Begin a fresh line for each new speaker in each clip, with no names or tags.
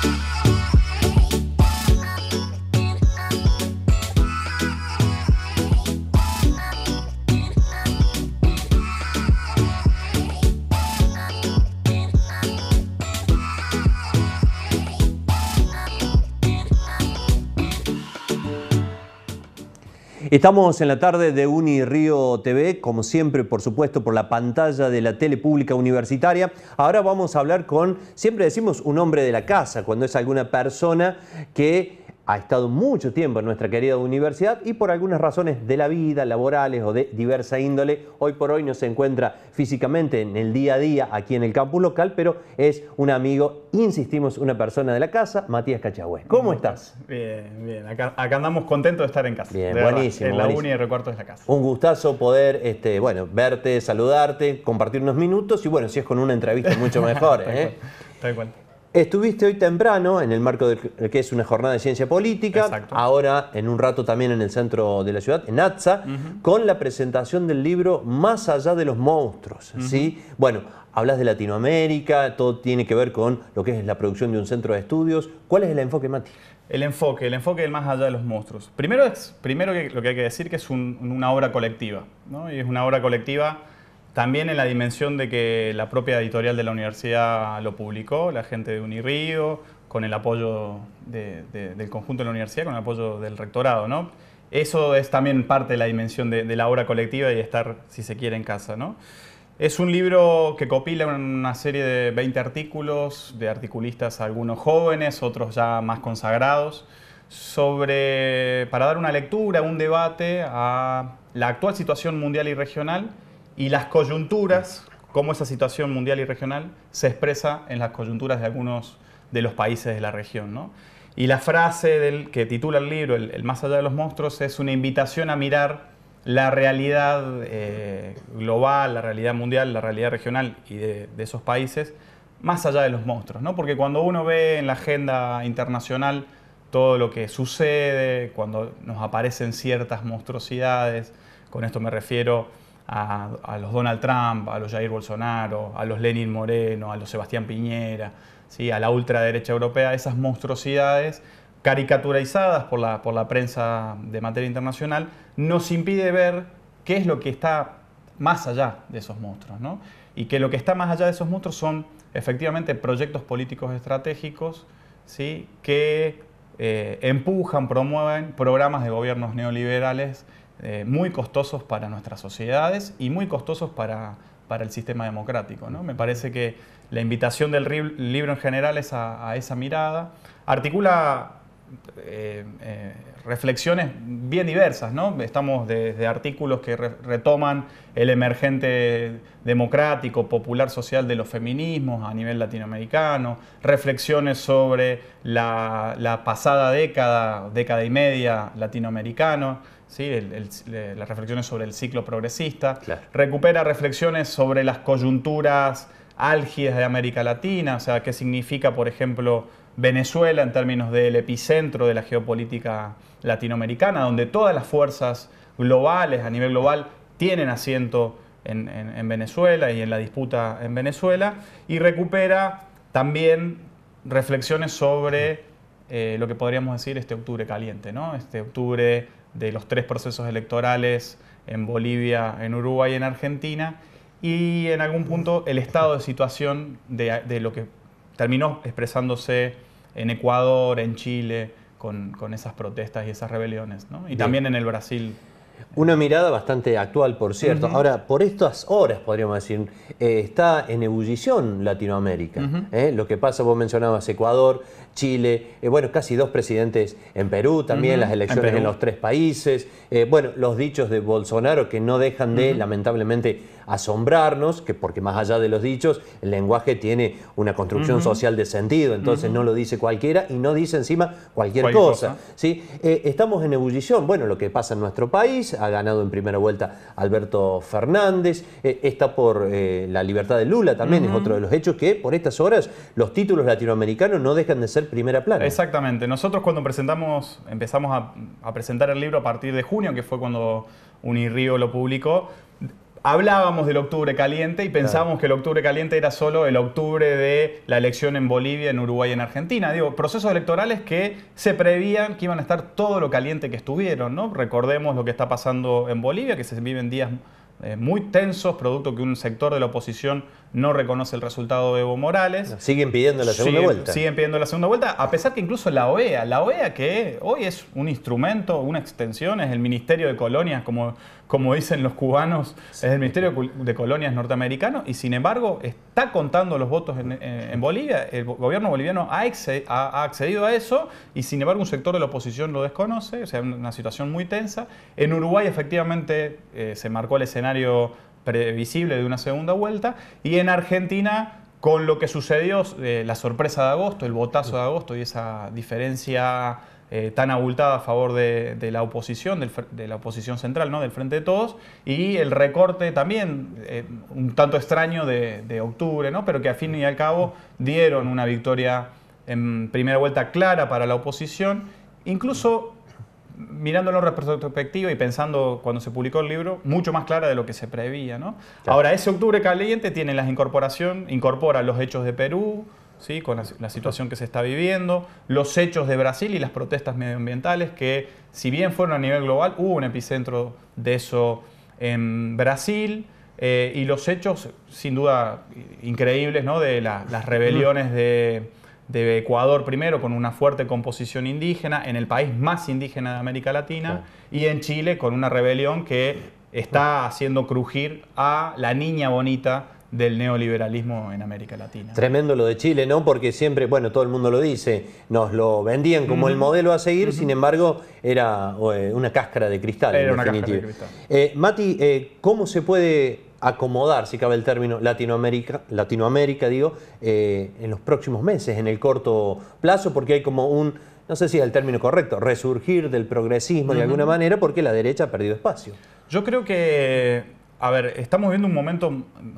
thank you Estamos en la tarde de Uni Río TV, como siempre, por supuesto, por la pantalla de la tele pública universitaria. Ahora vamos a hablar con, siempre decimos, un hombre de la casa, cuando es alguna persona que ha estado mucho tiempo en nuestra querida universidad y por algunas razones de la vida, laborales o de diversa índole, hoy por hoy no se encuentra físicamente en el día a día aquí en el campus local, pero es un amigo, insistimos, una persona de la casa, Matías Cachagüe. ¿Cómo estás?
Bien, bien, acá, andamos contentos de estar en casa.
Bien, buenísimo. En la uni y
recuerdo de la casa.
Un gustazo poder este, bueno, verte, saludarte, compartir unos minutos y bueno, si es con una entrevista mucho mejor. ¿eh? Estuviste hoy temprano en el marco de que es una jornada de ciencia política, ahora en un rato también en el centro de la ciudad, en Atza, con la presentación del libro Más allá de los monstruos. ¿sí? Bueno, hablas de Latinoamérica, todo tiene que ver con lo que es la producción de un centro de estudios.
¿Cuál es el enfoque, Mati? El enfoque, el enfoque del más allá de los monstruos.
Primero, es,
primero lo que hay que decir que es una obra colectiva, ¿no? y es una obra colectiva también en la dimensión de que la propia editorial de la universidad lo publicó, la gente de Unirío, con el apoyo del conjunto de la universidad, con el apoyo del rectorado, ¿no? Eso es también parte de la dimensión de, la obra colectiva y estar, si se quiere, en casa, ¿no? Es un libro que copila una serie de 20 artículos de articulistas, algunos jóvenes, otros ya más consagrados, sobre, para dar una lectura, un debate a la actual situación mundial y regional y las coyunturas, cómo esa situación mundial y regional se expresa en las coyunturas de algunos de los países de la región. Y la frase del, que titula el libro, el, Más allá de los monstruos, es una invitación a mirar la realidad eh, global, la realidad mundial, la realidad regional y de, esos países, más allá de los monstruos. Porque cuando uno ve en la agenda internacional todo lo que sucede, cuando nos aparecen ciertas monstruosidades, con esto me refiero a, los Donald Trump, a los Jair Bolsonaro, a los Lenin Moreno, a los Sebastián Piñera, a la ultraderecha europea, esas monstruosidades caricaturizadas por la, por la prensa de materia internacional, nos impide ver qué es lo que está más allá de esos monstruos. ¿no? Y que lo que está más allá de esos monstruos son efectivamente proyectos políticos estratégicos que eh, empujan, promueven programas de gobiernos neoliberales eh, muy costosos para nuestras sociedades y muy costosos para, el sistema democrático. ¿no? Me parece que la invitación del libro en general es a, a esa mirada. Articula eh, eh, reflexiones bien diversas, ¿no? Estamos desde de artículos que retoman el emergente democrático, popular, social de los feminismos a nivel latinoamericano, reflexiones sobre la, pasada década, década y media latinoamericano ¿sí? las reflexiones sobre el ciclo progresista, recupera reflexiones sobre las coyunturas álgidas de América Latina, o sea, qué significa, por ejemplo, Venezuela en términos del epicentro de la geopolítica latinoamericana, donde todas las fuerzas globales, a nivel global, tienen asiento en, Venezuela y en la disputa en Venezuela, y recupera también reflexiones sobre eh, lo que podríamos decir este octubre caliente, ¿no? este octubre de los tres procesos electorales en Bolivia, en Uruguay y en Argentina, y en algún punto el estado de situación de, de lo que terminó expresándose en Ecuador, en Chile, con, esas protestas y esas rebeliones, ¿no? Y también en el
Brasil. Una mirada bastante actual, por cierto. Ahora, por estas horas, podríamos decir, eh, está en ebullición Latinoamérica. ¿eh? lo que pasa, vos mencionabas Ecuador, Chile, eh, bueno, casi dos presidentes en Perú, también las elecciones en, los tres países. bueno, los dichos de Bolsonaro que no dejan de, lamentablemente, asombrarnos, que porque más allá de los dichos, el lenguaje tiene una construcción social de sentido, entonces no lo dice cualquiera y no dice encima cualquier, cosa. estamos en ebullición, bueno, lo que pasa en nuestro país, ha ganado en primera vuelta Alberto Fernández, eh, está por eh, la libertad de Lula también, es otro de los hechos que por estas horas los títulos latinoamericanos no dejan de ser primera plana.
Exactamente, nosotros cuando presentamos, empezamos a, a presentar el libro a partir de junio, que fue cuando Unirío lo publicó, hablábamos del octubre caliente y pensábamos que el octubre caliente era solo el octubre de la elección en Bolivia, en Uruguay, y en Argentina. Digo, procesos electorales que se prevían que iban a estar todo lo caliente que estuvieron, ¿no? Recordemos lo que está pasando en Bolivia, que se viven días eh, muy tensos, producto que un sector de la oposición no reconoce el resultado de Evo Morales. siguen pidiendo la segunda vuelta. Siguen pidiendo la segunda vuelta, a pesar que incluso la OEA, la OEA que hoy es un instrumento, una extensión, es el Ministerio de Colonias, como como dicen los cubanos, es el Ministerio de Colonias norteamericano, y sin embargo está contando los votos en, eh, Bolivia. El gobierno boliviano ha, accedido a eso, y sin embargo un sector de la oposición lo desconoce, o sea, una situación muy tensa. En Uruguay efectivamente eh, se marcó el escenario previsible de una segunda vuelta, y en Argentina con lo que sucedió, eh, la sorpresa de agosto, el votazo de agosto y esa diferencia eh, tan abultada a favor de, la oposición, del, de la oposición central, ¿no? del Frente de Todos, y el recorte también eh, un tanto extraño de, octubre, ¿no? pero que a fin y al cabo dieron una victoria en primera vuelta clara para la oposición, incluso mirándolo en retrospectiva y pensando cuando se publicó el libro, mucho más clara de lo que se prevía. ¿no? Ahora, ese octubre caliente tiene las incorporación, incorpora los hechos de Perú, ¿sí? con la, situación que se está viviendo, los hechos de Brasil y las protestas medioambientales que, si bien fueron a nivel global, hubo un epicentro de eso en Brasil. Eh, y los hechos, sin duda, increíbles, ¿no? de las rebeliones de, Ecuador primero, con una fuerte composición indígena, en el país más indígena de América Latina, y en Chile con una rebelión que está haciendo crujir a la niña bonita del neoliberalismo en América Latina.
Tremendo lo de Chile, ¿no? Porque siempre, bueno, todo el mundo lo dice, nos lo vendían como el modelo a seguir, sin embargo, era eh, una cáscara de cristal. definitiva. Eh, Mati, eh, ¿cómo se puede acomodar, si cabe el término, Latinoamérica, Latinoamérica digo, en los próximos meses, en el corto plazo? Porque hay como un no sé si es el término correcto, resurgir del progresismo de alguna manera porque la derecha ha perdido espacio.
Yo creo que a ver, estamos viendo un momento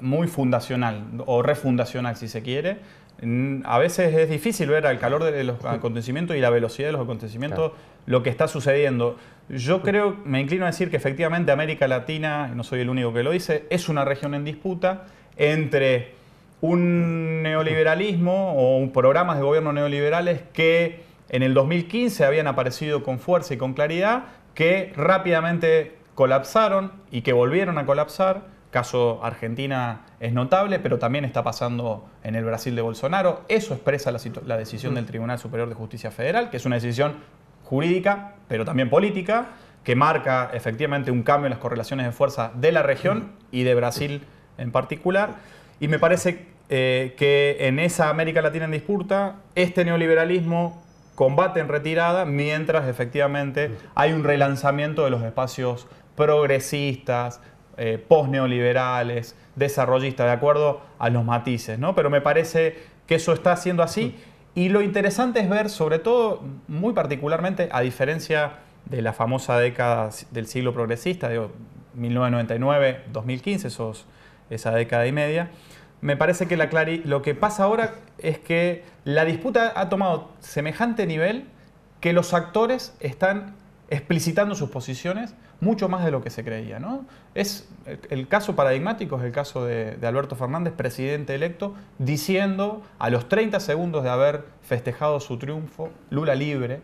muy fundacional o refundacional, si se quiere. Mm, a veces es difícil ver al calor de los acontecimientos y la velocidad de los acontecimientos lo que está sucediendo. Yo creo, me inclino a decir que efectivamente América Latina, no soy el único que lo dice, es una región en disputa entre un neoliberalismo o un programas de gobierno neoliberales que en el 2015 habían aparecido con fuerza y con claridad, que rápidamente colapsaron y que volvieron a colapsar. Caso Argentina es notable, pero también está pasando en el Brasil de Bolsonaro. Eso expresa la, decisión mm. del Tribunal Superior de Justicia Federal, que es una decisión jurídica, pero también política, que marca efectivamente un cambio en las correlaciones de fuerza de la región mm. y de Brasil en particular. Y me parece eh, que en esa América Latina en disputa, este neoliberalismo combate en retirada, mientras efectivamente mm. hay un relanzamiento de los espacios progresistas, eh, posneoliberales, desarrollistas, de acuerdo a los matices, ¿no? Pero me parece que eso está siendo así. Mm. Y lo interesante es ver, sobre todo, muy particularmente, a diferencia de la famosa década del siglo progresista, de 1999-2015, esa década y media, me parece que la lo que pasa ahora es que la disputa ha tomado semejante nivel que los actores están explicitando sus posiciones mucho más de lo que se creía. ¿no? Es, el, caso paradigmático es el caso de, Alberto Fernández, presidente electo, diciendo a los 30 segundos de haber festejado su triunfo, Lula libre,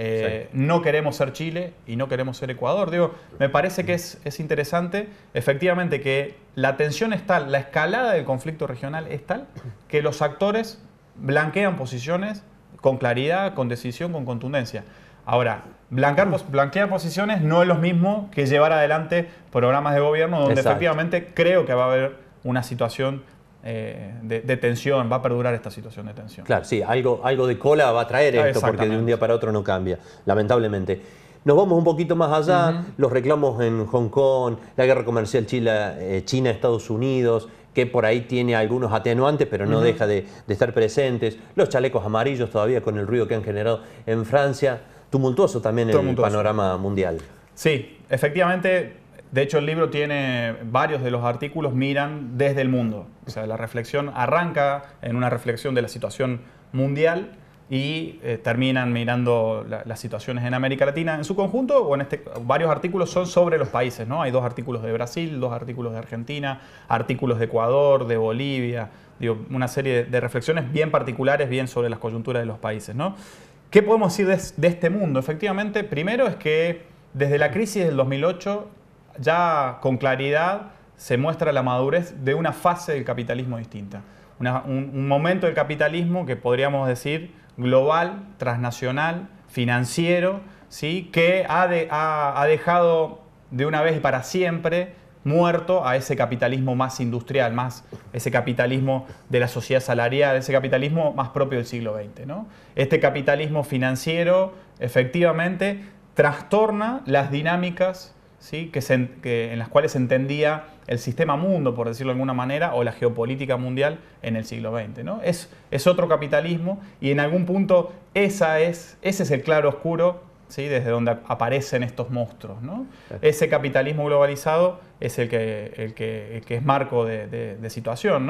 eh, ¿sí? no queremos ser Chile y no queremos ser Ecuador. Digo, me parece que es, es interesante, efectivamente, que la tensión es tal, la escalada del conflicto regional es tal, que los actores blanquean posiciones con claridad, con decisión, con contundencia. Ahora, blanquear, posiciones no es lo mismo que llevar adelante programas de gobierno donde efectivamente creo que va a haber una situación eh, de, tensión, va a perdurar esta situación de tensión.
Claro, sí, algo, algo de cola va a traer ah, esto porque de un día para otro no cambia, lamentablemente. Nos vamos un poquito más allá, los reclamos en Hong Kong, la guerra comercial eh, China-Estados Unidos, que por ahí tiene algunos atenuantes, pero no deja de, de estar presentes, los chalecos amarillos todavía con el ruido que han generado en Francia tumultuoso también en el panorama mundial.
Sí, efectivamente, de hecho el libro tiene varios de los artículos miran desde el mundo. O sea, la reflexión arranca en una reflexión de la situación mundial y eh, terminan mirando las situaciones en América Latina en su conjunto o en este varios artículos son sobre los países, ¿no? Hay dos artículos de Brasil, dos artículos de Argentina, artículos de Ecuador, de Bolivia, digo, una serie de, de reflexiones bien particulares, bien sobre las coyunturas de los países, ¿no? ¿Qué podemos decir de, este mundo? Efectivamente, primero es que desde la crisis del 2008 ya con claridad se muestra la madurez de una fase del capitalismo distinta. un, momento del capitalismo que podríamos decir global, transnacional, financiero, ¿sí? que ha dejado de una vez y para siempre muerto a ese capitalismo más industrial, más ese capitalismo de la sociedad salarial, ese capitalismo más propio del siglo XX. ¿no? Este capitalismo financiero efectivamente trastorna las dinámicas que, en las cuales se entendía el sistema mundo, por decirlo de alguna manera, o la geopolítica mundial en el siglo XX. Es, es otro capitalismo y en algún punto esa es, ese es el claro oscuro ¿sí? desde donde aparecen estos monstruos. Ese capitalismo globalizado es el que, es marco de, situación.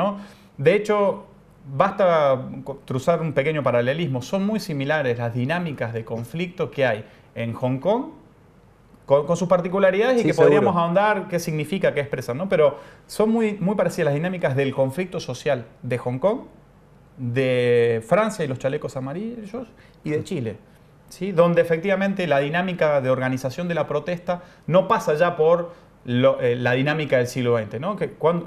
De hecho, basta cruzar un pequeño paralelismo. Son muy similares las dinámicas de conflicto que hay en Hong Kong con, sus particularidades y que podríamos ahondar qué significa, qué expresan, Pero son muy, muy parecidas las dinámicas del conflicto social de Hong Kong, de Francia y los chalecos amarillos y de Chile donde efectivamente la dinámica de organización de la protesta no pasa ya por eh, la dinámica del siglo XX.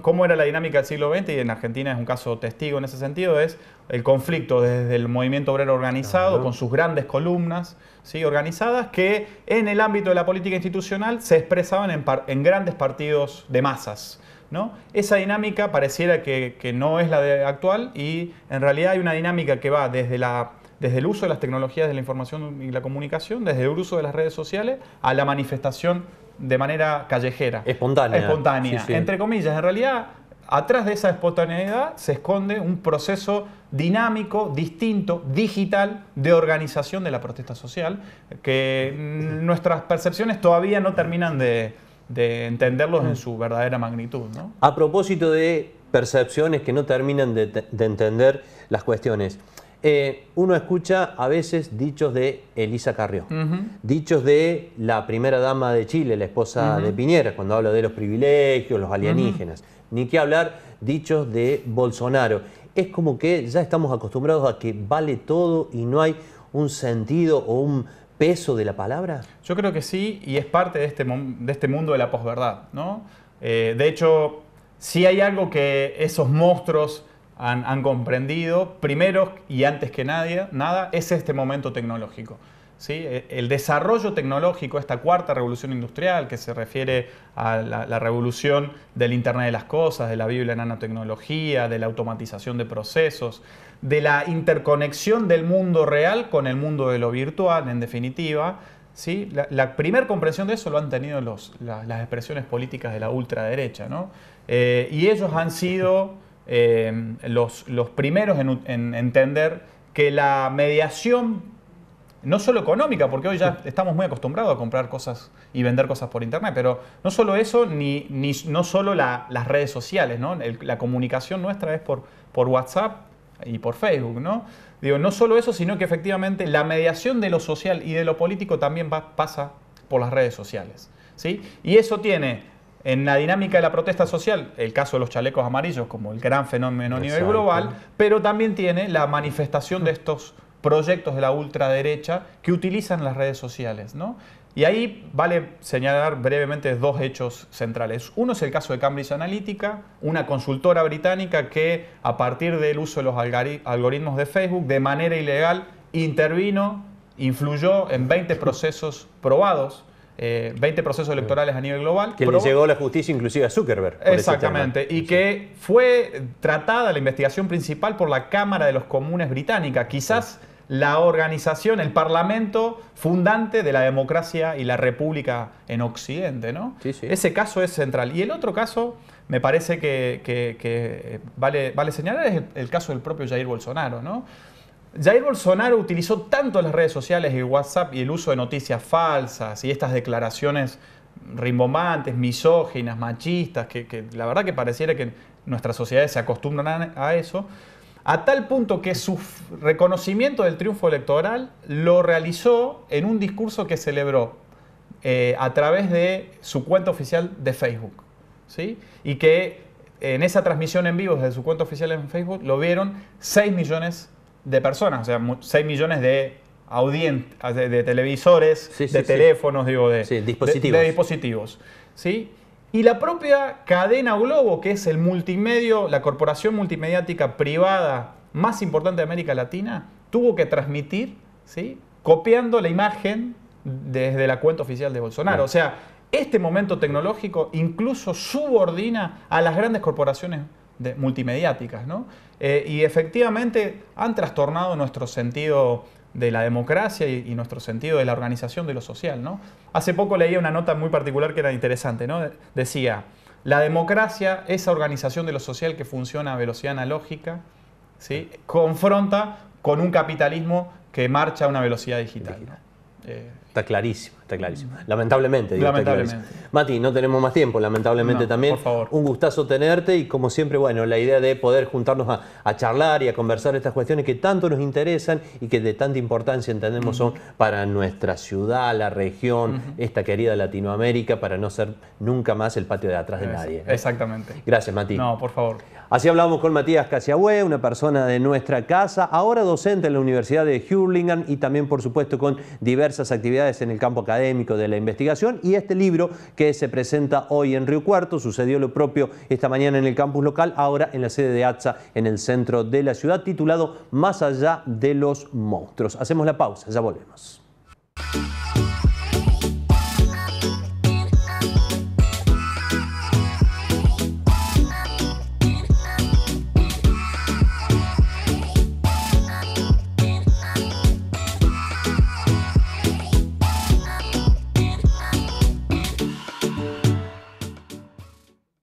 ¿Cómo era la dinámica del siglo XX? Y en Argentina es un caso testigo en ese sentido, es el conflicto desde el movimiento obrero organizado, con sus grandes columnas ¿sí? organizadas, que en el ámbito de la política institucional se expresaban en, grandes partidos de masas. ¿no? Esa dinámica pareciera que, que no es la de actual y en realidad hay una dinámica que va desde la desde el uso de las tecnologías de la información y la comunicación, desde el uso de las redes sociales a la manifestación de manera callejera. Espontánea. Espontánea, entre comillas. En realidad, atrás de esa espontaneidad se esconde un proceso dinámico, distinto, digital, de organización de la protesta social, que mm, nuestras percepciones todavía no terminan de, entenderlos en su verdadera magnitud.
A propósito de percepciones que no terminan de, de entender las cuestiones, eh, uno escucha a veces dichos de Elisa Carrió, dichos de la primera dama de Chile, la esposa de Piñera, cuando habla de los privilegios, los alienígenas. Ni qué hablar dichos de Bolsonaro. Es como que ya estamos acostumbrados a que vale todo y no hay un sentido o un peso de la palabra.
Yo creo que sí, y es parte de este, de este mundo de la posverdad. ¿no? Eh, de hecho, si sí hay algo que esos monstruos han, comprendido, primero y antes que nadie, nada, es este momento tecnológico. ¿Sí? E, el desarrollo tecnológico, esta cuarta revolución industrial que se refiere a la, revolución del Internet de las Cosas, de la Biblia en nanotecnología, de la automatización de procesos, de la interconexión del mundo real con el mundo de lo virtual, en definitiva. ¿sí? La, la primera comprensión de eso lo han tenido los, las expresiones políticas de la ultraderecha. Eh, y ellos han sido eh, los, primeros en, entender que la mediación no solo económica, porque hoy ya estamos muy acostumbrados a comprar cosas y vender cosas por internet, pero no solo eso, ni, ni no solo las redes sociales, la comunicación nuestra es por, por WhatsApp y por Facebook, ¿no? Digo, no solo eso, sino que efectivamente la mediación de lo social y de lo político también pasa por las redes sociales, ¿sí? Y eso tiene en la dinámica de la protesta social, el caso de los chalecos amarillos como el gran fenómeno a nivel global, pero también tiene la manifestación de estos proyectos de la ultraderecha que utilizan las redes sociales. Y ahí vale señalar brevemente dos hechos centrales. Uno es el caso de Cambridge Analytica, una consultora británica que a partir del uso de los algoritmos de Facebook, de manera ilegal, intervino, influyó en 20 procesos probados 20 eh, procesos electorales a nivel global. Que le
llegó la justicia inclusive a Zuckerberg. Exactamente,
y que fue tratada la investigación principal por la Cámara de los Comunes británica, quizás la organización, el parlamento fundante de la democracia y la república en Occidente. ¿no? Ese caso es central. Y el otro caso me parece que, vale, señalar es el, el, caso del propio Jair Bolsonaro. ¿no? Jair Bolsonaro utilizó tanto las redes sociales y WhatsApp y el uso de noticias falsas y estas declaraciones rimbombantes, misóginas, machistas, que, la verdad que pareciera que nuestras sociedades se acostumbran a, eso, a tal punto que su reconocimiento del triunfo electoral lo realizó en un discurso que celebró eh, a través de su cuenta oficial de Facebook. ¿sí? Y que eh, en esa transmisión en vivo desde su cuenta oficial en Facebook lo vieron 6 millones de de personas, o sea, 6 millones de de, televisores, de teléfonos, digo, de, dispositivos. De, dispositivos ¿sí? Y la propia cadena Globo, que es el multimedio, la corporación multimediática privada más importante de América Latina, tuvo que transmitir, ¿sí? copiando la imagen desde la cuenta oficial de Bolsonaro. O sea, este momento tecnológico incluso subordina a las grandes corporaciones multimediáticas. ¿no? Eh, y efectivamente han trastornado nuestro sentido de la democracia y, nuestro sentido de la organización de lo social. ¿no? Hace poco leía una nota muy particular que era interesante. ¿no? Decía, la democracia, esa organización de lo social que funciona a velocidad analógica, ¿sí? confronta con un capitalismo
que marcha a una velocidad digital. Eh, Está clarísimo, está clarísimo. Mm. Lamentablemente, digo, lamentablemente. Mati, no tenemos más tiempo, lamentablemente también. Por favor. Un gustazo tenerte y como siempre, bueno, la idea de poder juntarnos a, charlar y a conversar estas cuestiones que tanto nos interesan y que de tanta importancia entendemos son para nuestra ciudad, la región, esta querida Latinoamérica, para no ser nunca más el patio de atrás de nadie. ¿eh?
Exactamente.
Gracias, Mati. No, por favor. Así hablamos con Matías Casiagüe, una persona de nuestra casa, ahora docente en la Universidad de Hurlingham y también, por supuesto, con diversas actividades en el campo académico de la investigación y este libro que se presenta hoy en Río Cuarto, sucedió lo propio esta mañana en el campus local, ahora en la sede de ATSA en el centro de la ciudad, titulado Más allá de los monstruos. Hacemos la pausa, ya volvemos.